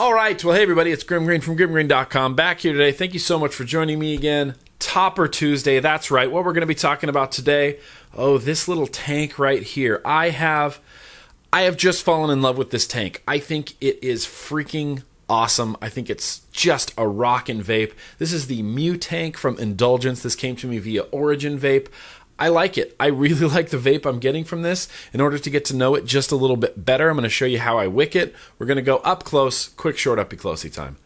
All right. Well, hey, everybody. It's Grim Green from grimgreen.com back here today. Thank you so much for joining me again. Topper Tuesday. That's right. What we're going to be talking about today. Oh, this little tank right here. I have. I have just fallen in love with this tank. I think it is freaking awesome. I think it's just a rockin' vape. This is the Mew Tank from Indulgence. This came to me via Origin Vape. I like it. I really like the vape I'm getting from this. In order to get to know it just a little bit better, I'm going to show you how I wick it. We're going to go up close, quick short uppy closey time.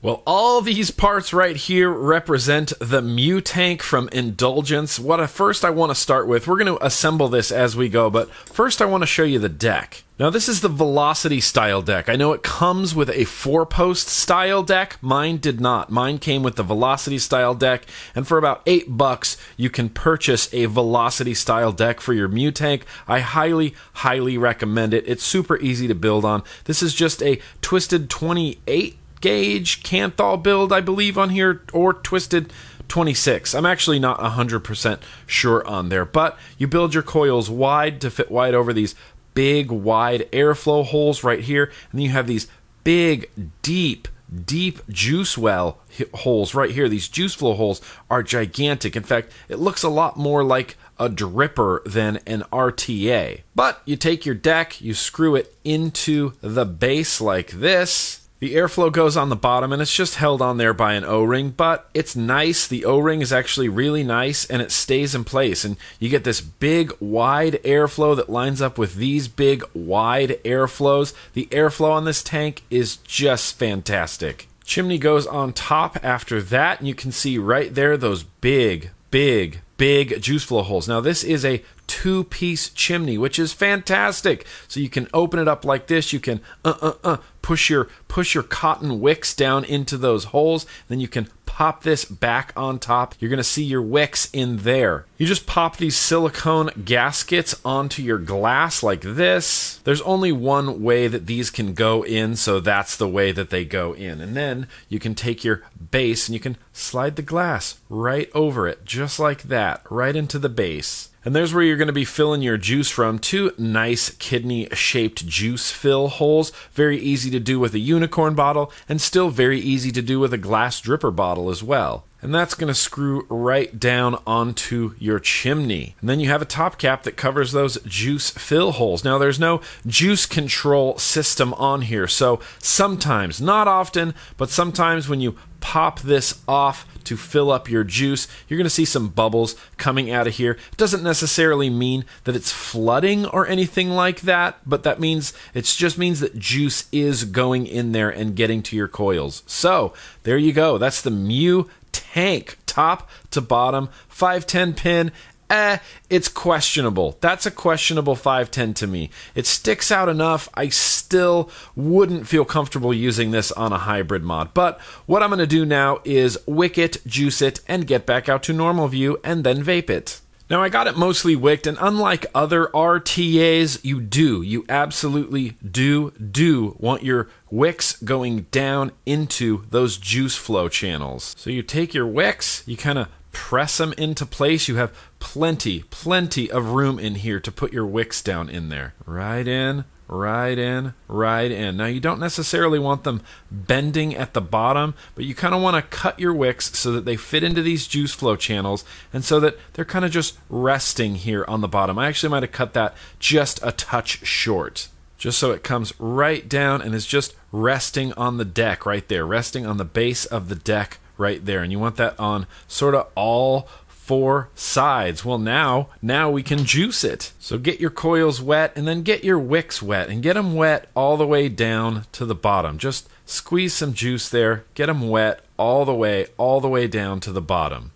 Well, all these parts right here represent the Mew tank from Indulgence. What a first I want to start with, we're going to assemble this as we go, but first I want to show you the deck. Now, this is the Velocity style deck. I know it comes with a four post style deck. Mine did not. Mine came with the Velocity style deck, and for about eight bucks, you can purchase a Velocity style deck for your Tank. I highly, highly recommend it. It's super easy to build on. This is just a Twisted 28 gauge Canthal build, I believe, on here, or Twisted 26. I'm actually not 100% sure on there, but you build your coils wide to fit wide over these big, wide airflow holes right here, and then you have these big, deep, deep juice well holes right here. These juice flow holes are gigantic. In fact, it looks a lot more like a dripper than an RTA. But you take your deck, you screw it into the base like this, the airflow goes on the bottom and it's just held on there by an O-ring, but it's nice. The O-ring is actually really nice and it stays in place and you get this big wide airflow that lines up with these big wide airflows. The airflow on this tank is just fantastic. Chimney goes on top after that and you can see right there those big, big, big juice flow holes. Now this is a two piece chimney, which is fantastic. So you can open it up like this. You can uh uh uh push your push your cotton wicks down into those holes. Then you can pop this back on top. You're going to see your wicks in there. You just pop these silicone gaskets onto your glass like this. There's only one way that these can go in, so that's the way that they go in. And then you can take your base and you can slide the glass right over it, just like that, right into the base. And there's where you're going to be filling your juice from. Two nice kidney shaped juice fill holes. Very easy to do with a unicorn bottle and still very easy to do with a glass dripper bottle as well. And that's going to screw right down onto your chimney. And then you have a top cap that covers those juice fill holes. Now, there's no juice control system on here. So sometimes, not often, but sometimes when you pop this off to fill up your juice. You're going to see some bubbles coming out of here. It doesn't necessarily mean that it's flooding or anything like that, but that means it just means that juice is going in there and getting to your coils. So there you go. That's the Mew tank, top to bottom, 510 pin. Eh, it's questionable. That's a questionable 510 to me. It sticks out enough. I still wouldn't feel comfortable using this on a hybrid mod. But what I'm going to do now is wick it, juice it, and get back out to normal view and then vape it. Now, I got it mostly wicked, and unlike other RTAs, you do, you absolutely do, do want your wicks going down into those juice flow channels. So you take your wicks, you kind of press them into place. You have plenty, plenty of room in here to put your wicks down in there. Right in, right in, right in. Now, you don't necessarily want them bending at the bottom, but you kind of want to cut your wicks so that they fit into these juice flow channels and so that they're kind of just resting here on the bottom. I actually might have cut that just a touch short, just so it comes right down and is just resting on the deck right there, resting on the base of the deck right there. And you want that on sort of all four sides. Well, now, now we can juice it. So get your coils wet and then get your wicks wet and get them wet all the way down to the bottom. Just squeeze some juice there, get them wet all the way, all the way down to the bottom.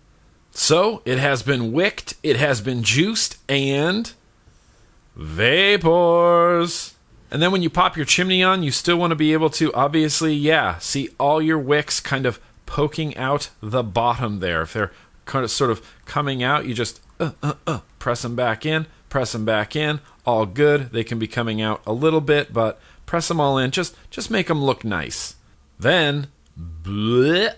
So it has been wicked, it has been juiced, and vapors. And then when you pop your chimney on, you still want to be able to, obviously, yeah, see all your wicks kind of poking out the bottom there. If they're kind of sort of coming out, you just uh, uh, uh, press them back in, press them back in. All good. They can be coming out a little bit, but press them all in. Just just make them look nice. Then bleh,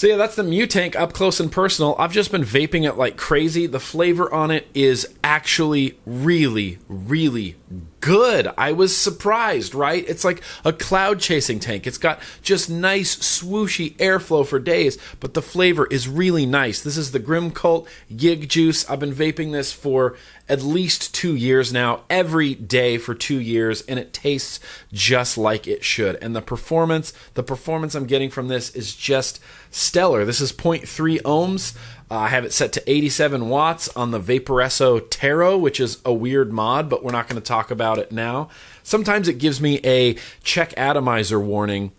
So yeah, that's the Mutank up close and personal. I've just been vaping it like crazy. The flavor on it is actually really, really good. I was surprised, right? It's like a cloud chasing tank. It's got just nice swooshy airflow for days, but the flavor is really nice. This is the Grim Cult Yig Juice. I've been vaping this for at least two years now, every day for two years, and it tastes just like it should. And the performance, the performance I'm getting from this is just stellar. This is 0.3 ohms. Uh, I have it set to 87 watts on the Vaporesso Taro, which is a weird mod, but we're not going to talk about it now. Sometimes it gives me a check atomizer warning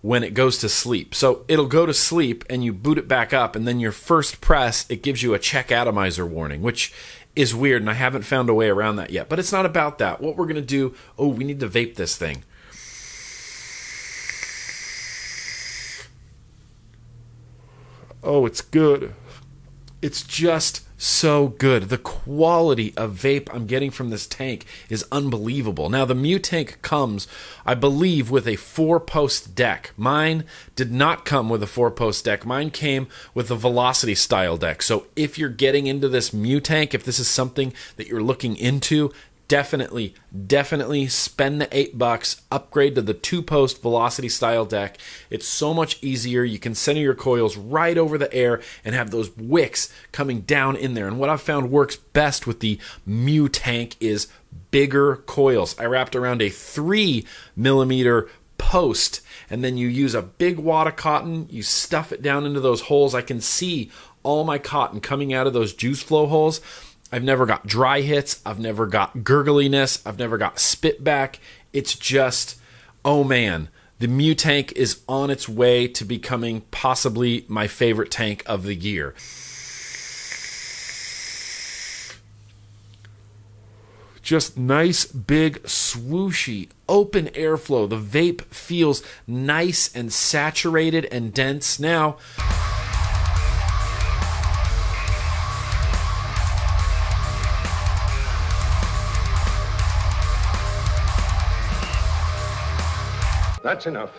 when it goes to sleep. So it'll go to sleep and you boot it back up, and then your first press, it gives you a check atomizer warning, which is weird, and I haven't found a way around that yet. But it's not about that. What we're going to do, oh, we need to vape this thing. Oh, it's good. It's just so good. The quality of vape I'm getting from this tank is unbelievable. Now, the Mew tank comes, I believe, with a four post deck. Mine did not come with a four post deck. Mine came with a velocity style deck. So, if you're getting into this Mew tank, if this is something that you're looking into, definitely, definitely spend the eight bucks, upgrade to the two post velocity style deck. It's so much easier. You can center your coils right over the air and have those wicks coming down in there. And what I've found works best with the Mew tank is bigger coils. I wrapped around a three millimeter post and then you use a big wad of cotton, you stuff it down into those holes. I can see all my cotton coming out of those juice flow holes I've never got dry hits. I've never got gurgliness. I've never got spit back. It's just, oh man, the Mew tank is on its way to becoming possibly my favorite tank of the year. Just nice, big, swooshy, open airflow. The vape feels nice and saturated and dense. Now, That's enough.